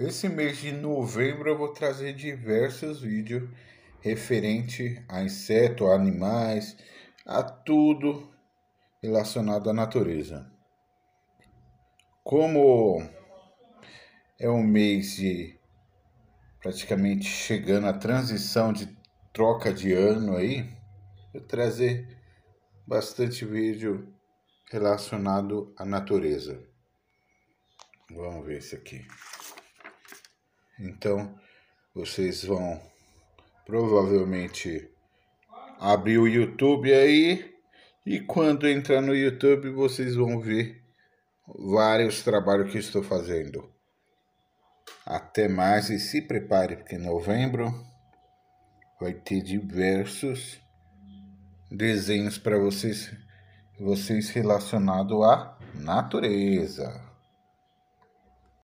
Esse mês de novembro eu vou trazer diversos vídeos referente a insetos, a animais, a tudo relacionado à natureza. Como é um mês de praticamente chegando à transição de troca de ano aí, eu trazer bastante vídeo relacionado à natureza. Vamos ver esse aqui. Então vocês vão provavelmente abrir o YouTube aí e quando entrar no YouTube vocês vão ver vários trabalhos que estou fazendo. Até mais e se prepare porque em novembro vai ter diversos desenhos para vocês vocês relacionado à natureza.